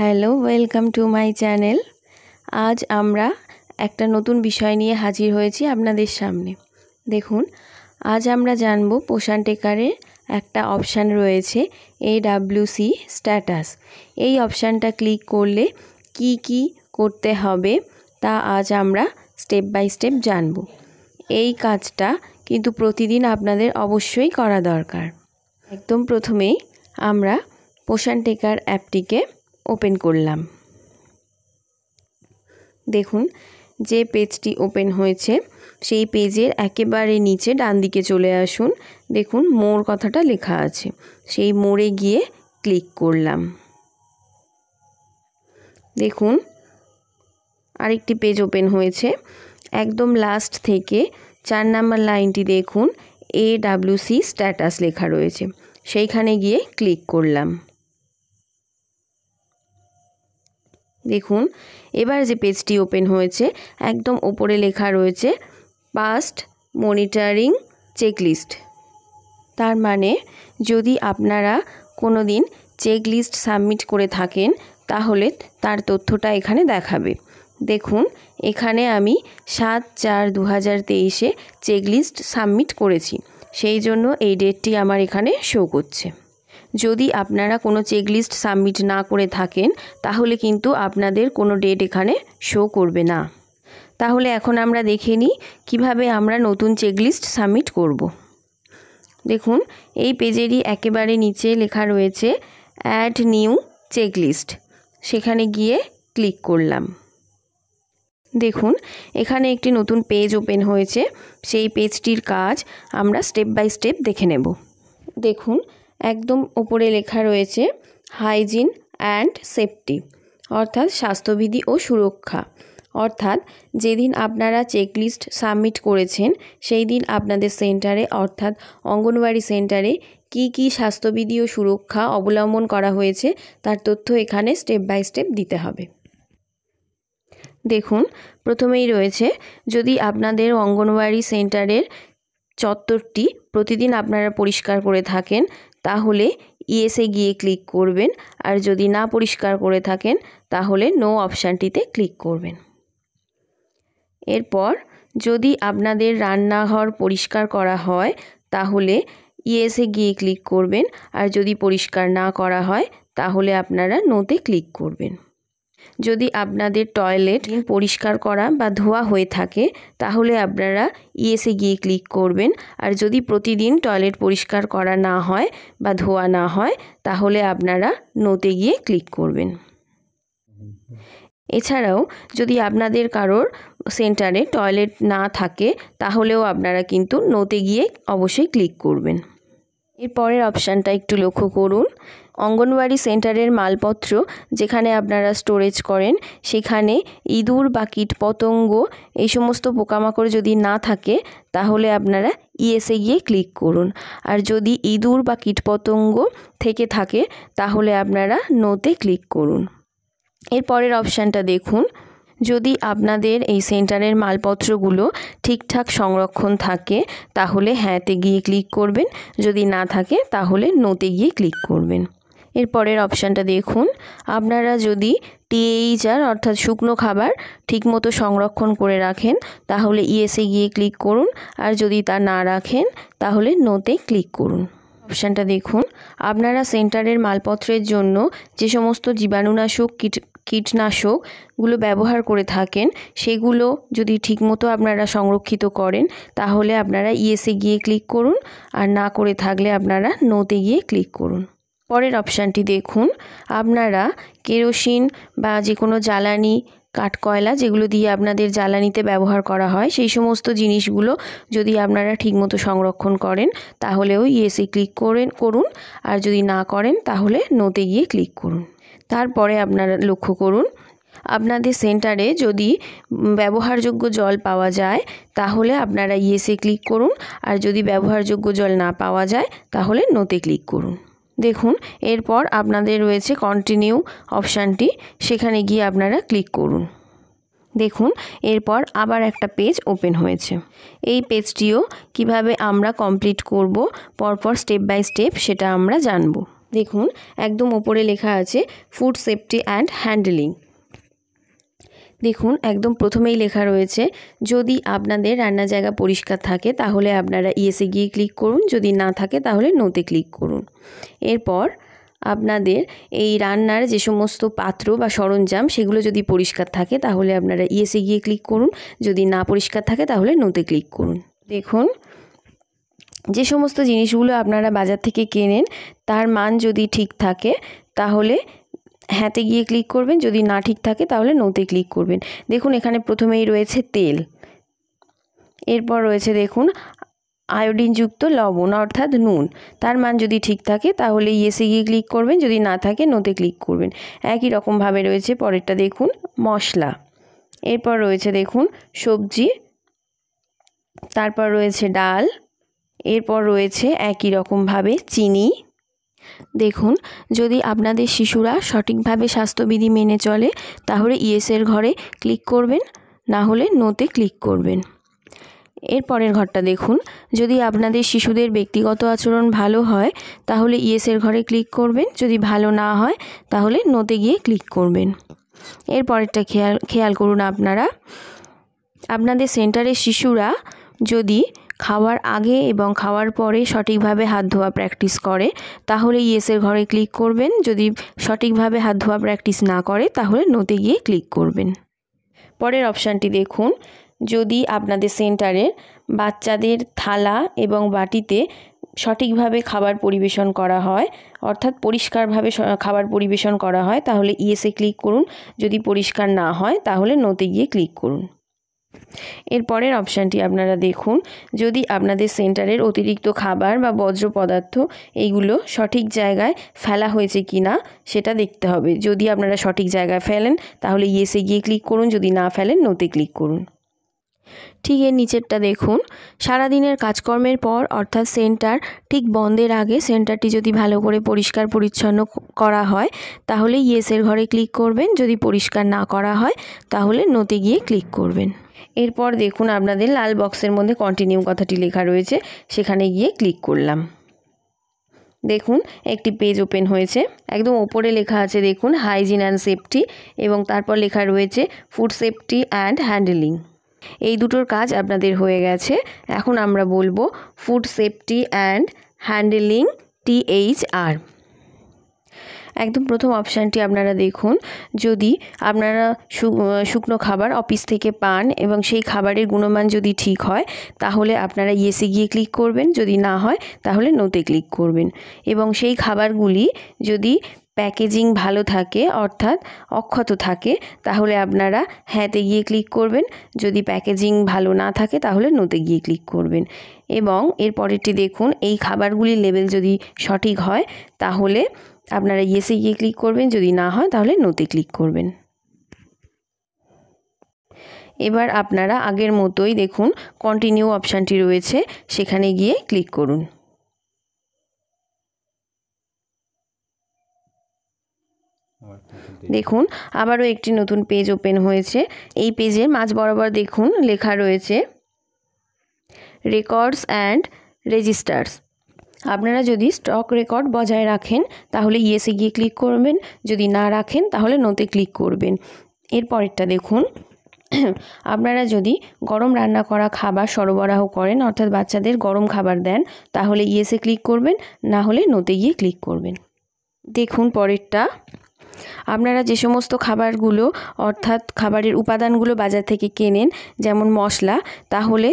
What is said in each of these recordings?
Hello welcome to my channel আজ আমরা একটা নতুন বিষয় নিয়ে হাজির হয়েছি আপনাদের সামনে দেখুন আজ আমরা জানব পোষণ টেকারের একটা অপশান রয়েছে ডাব্লিউসি স্ট্যাটাস এই অপশানটা ক্লিক করলে কি কি করতে হবে তা আজ আমরা স্টেপ বাই স্টেপ জানব এই কাজটা কিন্তু প্রতিদিন আপনাদের অবশ্যই করা দরকার একদম প্রথমেই আমরা পোষণ টেকার অ্যাপটিকে ওপেন করলাম দেখুন যে পেজটি ওপেন হয়েছে সেই পেজের একেবারে নিচে ডান দিকে চলে আসুন দেখুন মোর কথাটা লেখা আছে সেই মোড়ে গিয়ে ক্লিক করলাম দেখুন আরেকটি পেজ ওপেন হয়েছে একদম লাস্ট থেকে চার নাম্বার লাইনটি দেখুন এ ডাব্লিউসি স্ট্যাটাস লেখা রয়েছে সেইখানে গিয়ে ক্লিক করলাম দেখুন এবার যে পেজটি ওপেন হয়েছে একদম ওপরে লেখা রয়েছে পাস্ট মনিটারিং চেকলিস্ট তার মানে যদি আপনারা কোনো দিন চেকলিস্ট সাবমিট করে থাকেন তাহলে তার তথ্যটা এখানে দেখাবে দেখুন এখানে আমি সাত চার দু হাজার তেইশে চেকলিস্ট সাবমিট করেছি সেই জন্য এই ডেটটি আমার এখানে শো করছে যদি আপনারা কোনো চেকলিস্ট সাবমিট না করে থাকেন তাহলে কিন্তু আপনাদের কোনো ডেট এখানে শো করবে না তাহলে এখন আমরা দেখে নিই কীভাবে আমরা নতুন চেকলিস্ট সাবমিট করব। দেখুন এই পেজেরই একেবারে নিচে লেখা রয়েছে অ্যাড নিউ চেকলিস্ট সেখানে গিয়ে ক্লিক করলাম দেখুন এখানে একটি নতুন পেজ ওপেন হয়েছে সেই পেজটির কাজ আমরা স্টেপ বাই স্টেপ দেখে নেব দেখুন একদম ওপরে লেখা রয়েছে হাইজিন অ্যান্ড সেফটি অর্থাৎ স্বাস্থ্যবিধি ও সুরক্ষা অর্থাৎ যেদিন আপনারা চেকলিস্ট সাবমিট করেছেন সেই দিন আপনাদের সেন্টারে অর্থাৎ অঙ্গনওয়াড়ি সেন্টারে কি কি স্বাস্থ্যবিধি ও সুরক্ষা অবলম্বন করা হয়েছে তার তথ্য এখানে স্টেপ বাই স্টেপ দিতে হবে দেখুন প্রথমেই রয়েছে যদি আপনাদের অঙ্গনওয়াড়ি সেন্টারের চত্বরটি প্রতিদিন আপনারা পরিষ্কার করে থাকেন তাহলে ইয়েসে গিয়ে ক্লিক করবেন আর যদি না পরিষ্কার করে থাকেন তাহলে নো অপশানটিতে ক্লিক করবেন এরপর যদি আপনাদের রান্নাঘর পরিষ্কার করা হয় তাহলে ইয়েসে গিয়ে ক্লিক করবেন আর যদি পরিষ্কার না করা হয় তাহলে আপনারা নোতে ক্লিক করবেন যদি আপনাদের টয়লেট পরিষ্কার করা বা ধোয়া হয়ে থাকে তাহলে আপনারা ইয়েসে গিয়ে ক্লিক করবেন আর যদি প্রতিদিন টয়লেট পরিষ্কার করা না হয় বা ধোয়া না হয় তাহলে আপনারা নোতে গিয়ে ক্লিক করবেন এছাড়াও যদি আপনাদের কারোর সেন্টারে টয়লেট না থাকে তাহলেও আপনারা কিন্তু নোতে গিয়ে অবশ্যই ক্লিক করবেন এর পরের অপশানটা একটু লক্ষ্য করুন অঙ্গনওয়াড়ি সেন্টারের মালপত্র যেখানে আপনারা স্টোরেজ করেন সেখানে ইঁদুর বা কীটপতঙ্গ এই সমস্ত পোকামাকড় যদি না থাকে তাহলে আপনারা ইএসএ গিয়ে ক্লিক করুন আর যদি ইঁদুর বা কীটপতঙ্গ থেকে থাকে তাহলে আপনারা নোতে ক্লিক করুন এর পরের অপশানটা দেখুন যদি আপনাদের এই সেন্টারের মালপত্রগুলো ঠিকঠাক সংরক্ষণ থাকে তাহলে হ্যাঁতে গিয়ে ক্লিক করবেন যদি না থাকে তাহলে নোতে গিয়ে ক্লিক করবেন এরপরের অপশানটা দেখুন আপনারা যদি টিএইচআর অর্থাৎ শুকনো খাবার ঠিকমতো সংরক্ষণ করে রাখেন তাহলে ইএসএ গিয়ে ক্লিক করুন আর যদি তা না রাখেন তাহলে নোতে ক্লিক করুন অপশানটা দেখুন আপনারা সেন্টারের মালপত্রের জন্য যে সমস্ত জীবাণুনাশক কীট কীটনাশকগুলো ব্যবহার করে থাকেন সেগুলো যদি ঠিকমতো আপনারা সংরক্ষিত করেন তাহলে আপনারা ইয়েসে গিয়ে ক্লিক করুন আর না করে থাকলে আপনারা নোতে গিয়ে ক্লিক করুন পরের অপশানটি দেখুন আপনারা কেরোসিন বা যে কোনো জ্বালানি কাঠকয়লা যেগুলো দিয়ে আপনাদের জ্বালানিতে ব্যবহার করা হয় সেই সমস্ত জিনিসগুলো যদি আপনারা ঠিকমতো সংরক্ষণ করেন তাহলেও ইয়েসে ক্লিক করেন করুন আর যদি না করেন তাহলে নোতে গিয়ে ক্লিক করুন তারপরে আপনারা লক্ষ্য করুন আপনাদের সেন্টারে যদি ব্যবহারযোগ্য জল পাওয়া যায় তাহলে আপনারা ইয়েসে ক্লিক করুন আর যদি ব্যবহারযোগ্য জল না পাওয়া যায় তাহলে নোতে ক্লিক করুন দেখুন এরপর আপনাদের রয়েছে কন্টিনিউ অপশানটি সেখানে গিয়ে আপনারা ক্লিক করুন দেখুন এরপর আবার একটা পেজ ওপেন হয়েছে এই পেজটিও কিভাবে আমরা কমপ্লিট করব পরপর স্টেপ বাই স্টেপ সেটা আমরা জানবো দেখুন একদম ওপরে লেখা আছে ফুড সেফটি অ্যান্ড হ্যান্ডেলিং দেখুন একদম প্রথমেই লেখা রয়েছে যদি আপনাদের রান্না জায়গা পরিষ্কার থাকে তাহলে আপনারা ইয়েসে গিয়ে ক্লিক করুন যদি না থাকে তাহলে নোতে ক্লিক করুন এরপর আপনাদের এই রান্নার যে সমস্ত পাত্র বা সরঞ্জাম সেগুলো যদি পরিষ্কার থাকে তাহলে আপনারা ইয়েসে গিয়ে ক্লিক করুন যদি না পরিষ্কার থাকে তাহলে নোতে ক্লিক করুন দেখুন যে সমস্ত জিনিসগুলো আপনারা বাজার থেকে কেনেন তার মান যদি ঠিক থাকে তাহলে হ্যাঁতে গিয়ে ক্লিক করবেন যদি না ঠিক থাকে তাহলে নোতে ক্লিক করবেন দেখুন এখানে প্রথমেই রয়েছে তেল এরপর রয়েছে দেখুন আয়োডিনযুক্ত লবণ অর্থাৎ নুন তার মান যদি ঠিক থাকে তাহলে ইয়েসে গিয়ে ক্লিক করবেন যদি না থাকে নোতে ক্লিক করবেন একই রকমভাবে রয়েছে পরেরটা দেখুন মশলা এরপর রয়েছে দেখুন সবজি তারপর রয়েছে ডাল এরপর রয়েছে একই রকমভাবে চিনি দেখুন যদি আপনাদের শিশুরা সঠিকভাবে স্বাস্থ্যবিধি মেনে চলে তাহলে ইয়েসের ঘরে ক্লিক করবেন না হলে নোতে ক্লিক করবেন এর পরের ঘরটা দেখুন যদি আপনাদের শিশুদের ব্যক্তিগত আচরণ ভালো হয় তাহলে ইয়েসের ঘরে ক্লিক করবেন যদি ভালো না হয় তাহলে নোতে গিয়ে ক্লিক করবেন এর পরেরটা খেয়াল খেয়াল করুন আপনারা আপনাদের সেন্টারের শিশুরা যদি খাওয়ার আগে এবং খাওয়ার পরে সঠিকভাবে হাত ধোয়া প্র্যাকটিস করে তাহলে ইয়েসের ঘরে ক্লিক করবেন যদি সঠিকভাবে হাত ধোয়া প্র্যাকটিস না করে তাহলে নোতে গিয়ে ক্লিক করবেন পরের অপশানটি দেখুন যদি আপনাদের সেন্টারের বাচ্চাদের থালা এবং বাটিতে সঠিকভাবে খাবার পরিবেশন করা হয় অর্থাৎ পরিষ্কারভাবে খাবার পরিবেশন করা হয় তাহলে ইয়েসে ক্লিক করুন যদি পরিষ্কার না হয় তাহলে নোতে গিয়ে ক্লিক করুন এরপরের অপশানটি আপনারা দেখুন যদি আপনাদের সেন্টারের অতিরিক্ত খাবার বা বজ্র পদার্থ এইগুলো সঠিক জায়গায় ফেলা হয়েছে কি না সেটা দেখতে হবে যদি আপনারা সঠিক জায়গায় ফেলেন তাহলে ইয়েসে গিয়ে ক্লিক করুন যদি না ফেলেন নোতে ক্লিক করুন ঠিক এর নিচেরটা দেখুন সারাদিনের কাজকর্মের পর অর্থাৎ সেন্টার ঠিক বন্ধের আগে সেন্টারটি যদি ভালো করে পরিষ্কার পরিচ্ছন্ন করা হয় তাহলে ইয়েসের ঘরে ক্লিক করবেন যদি পরিষ্কার না করা হয় তাহলে নোতে গিয়ে ক্লিক করবেন এরপর দেখুন আপনাদের লাল বক্সের মধ্যে কন্টিনিউ কথাটি লেখা রয়েছে সেখানে গিয়ে ক্লিক করলাম দেখুন একটি পেজ ওপেন হয়েছে একদম ওপরে লেখা আছে দেখুন হাইজিন অ্যান্ড সেফটি এবং তারপর লেখা রয়েছে ফুড সেফটি অ্যান্ড হ্যান্ডেলিং এই দুটোর কাজ আপনাদের হয়ে গেছে এখন আমরা বলবো food safety and handling THR একদম প্রথম অপশানটি আপনারা দেখুন যদি আপনারা শুকনো খাবার অফিস থেকে পান এবং সেই খাবারের গুণমান যদি ঠিক হয় তাহলে আপনারা ইয়েসে গিয়ে ক্লিক করবেন যদি না হয় তাহলে নোতে ক্লিক করবেন এবং সেই খাবারগুলি যদি প্যাকেজিং ভালো থাকে অর্থাৎ অক্ষত থাকে তাহলে আপনারা হ্যাঁতে গিয়ে ক্লিক করবেন যদি প্যাকেজিং ভালো না থাকে তাহলে নোতে গিয়ে ক্লিক করবেন এবং এর পরেরটি দেখুন এই খাবারগুলির লেবেল যদি সঠিক হয় তাহলে আপনারা ইয়েসে গিয়ে ক্লিক করবেন যদি না হয় তাহলে নোতে ক্লিক করবেন এবার আপনারা আগের মতোই দেখুন কন্টিনিউ অপশানটি রয়েছে সেখানে গিয়ে ক্লিক করুন দেখুন আবারও একটি নতুন পেজ ওপেন হয়েছে এই পেজের মাঝ বরাবর দেখুন লেখা রয়েছে রেকর্ডস অ্যান্ড রেজিস্টার্স আপনারা যদি স্টক রেকর্ড বজায় রাখেন তাহলে ইয়েসে গিয়ে ক্লিক করবেন যদি না রাখেন তাহলে নোতে ক্লিক করবেন এর পরেরটা দেখুন আপনারা যদি গরম রান্না করা খাবার সরবরাহ করেন অর্থাৎ বাচ্চাদের গরম খাবার দেন তাহলে ইয়েসে ক্লিক করবেন না হলে নোতে গিয়ে ক্লিক করবেন দেখুন পরেরটা আপনারা যে সমস্ত খাবারগুলো অর্থাৎ খাবারের উপাদানগুলো বাজার থেকে কেনেন যেমন মশলা তাহলে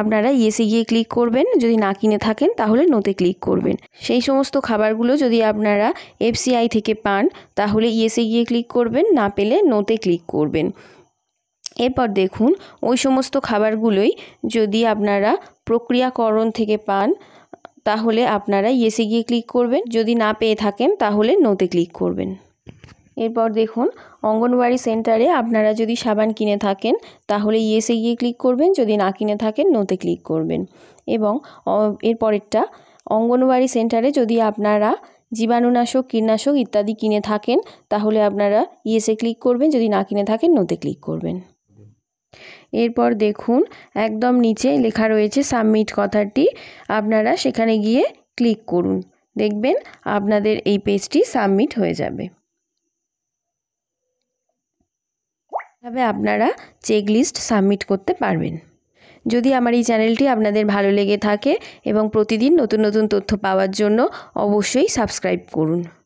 আপনারা ইয়েসে গিয়ে ক্লিক করবেন যদি না কিনে থাকেন তাহলে নোতে ক্লিক করবেন সেই সমস্ত খাবারগুলো যদি আপনারা এফসিআই থেকে পান তাহলে ইয়েসে গিয়ে ক্লিক করবেন না পেলে নোতে ক্লিক করবেন এরপর দেখুন ওই সমস্ত খাবারগুলোই যদি আপনারা প্রক্রিয়াকরণ থেকে পান তাহলে আপনারা ইয়েসে গিয়ে ক্লিক করবেন যদি না পেয়ে থাকেন তাহলে নোতে ক্লিক করবেন এরপর দেখুন অঙ্গনওয়াড়ি সেন্টারে আপনারা যদি সাবান কিনে থাকেন তাহলে ইয়েসে গিয়ে ক্লিক করবেন যদি না কিনে থাকেন নোতে ক্লিক করবেন এবং এরপরেরটা অঙ্গনওয়াড়ি সেন্টারে যদি আপনারা জীবাণুনাশক কীটনাশক ইত্যাদি কিনে থাকেন তাহলে আপনারা ইয়েসে ক্লিক করবেন যদি না কিনে থাকেন নোতে ক্লিক করবেন এরপর দেখুন একদম নিচে লেখা রয়েছে সাবমিট কথাটি আপনারা সেখানে গিয়ে ক্লিক করুন দেখবেন আপনাদের এই পেজটি সাবমিট হয়ে যাবে তবে আপনারা চেক লিস্ট সাবমিট করতে পারবেন যদি আমার এই চ্যানেলটি আপনাদের ভালো লেগে থাকে এবং প্রতিদিন নতুন নতুন তথ্য পাওয়ার জন্য অবশ্যই সাবস্ক্রাইব করুন